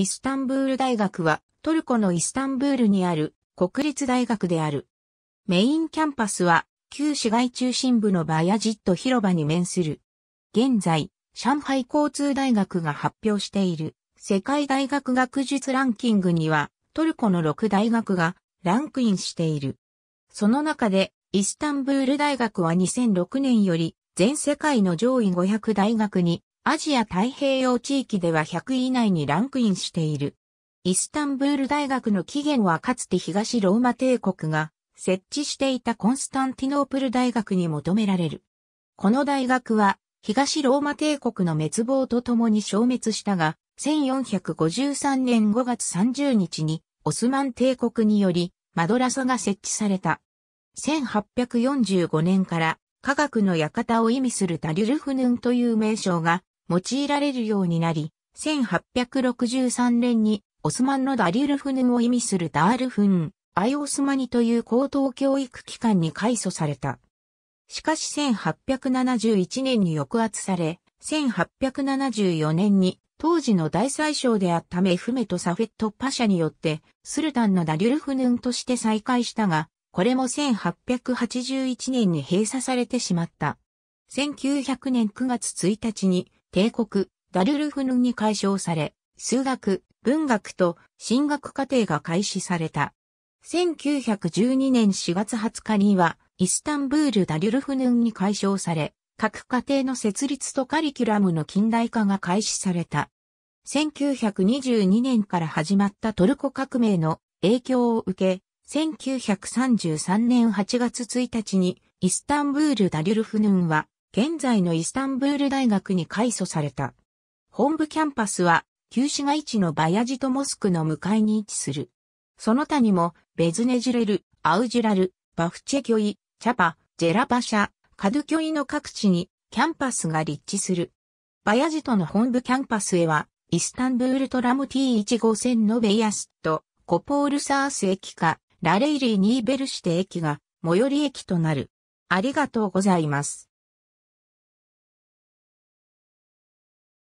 イスタンブール大学はトルコのイスタンブールにある国立大学である。メインキャンパスは旧市街中心部のバヤジット広場に面する。現在、上海交通大学が発表している世界大学学術ランキングにはトルコの6大学がランクインしている。その中でイスタンブール大学は2006年より全世界の上位500大学にアジア太平洋地域では100位以内にランクインしている。イスタンブール大学の起源はかつて東ローマ帝国が設置していたコンスタンティノープル大学に求められる。この大学は東ローマ帝国の滅亡とともに消滅したが、1453年5月30日にオスマン帝国によりマドラサが設置された。1845年から科学の館を意味するタリュルフヌンという名称が用いられるようになり、1863年にオスマンのダリュルフヌンを意味するダールフン、アイオスマニという高等教育機関に改組された。しかし1871年に抑圧され、1874年に当時の大宰相であったメフメとサフェット・パシャによってスルタンのダリュルフヌンとして再開したが、これも1881年に閉鎖されてしまった。1900年9月1日に帝国、ダルルフヌンに解消され、数学、文学と進学課程が開始された。1912年4月20日には、イスタンブール・ダリュルフヌンに解消され、各家庭の設立とカリキュラムの近代化が開始された。1922年から始まったトルコ革命の影響を受け、1933年8月1日にイスタンブール・ダリュルフヌンは現在のイスタンブール大学に改祖された。本部キャンパスは、旧市街地のバヤジトモスクの向かいに位置する。その他にも、ベズネジレル、アウジュラル、バフチェキョイ、チャパ、ジェラパシャ、カドキョイの各地にキャンパスが立地する。バヤジトの本部キャンパスへは、イスタンブールトラム T1 0 0のベイアスと、コポールサース駅か、ラレイリー・ニーベルシテ駅が、最寄り駅となる。ありがとうございます。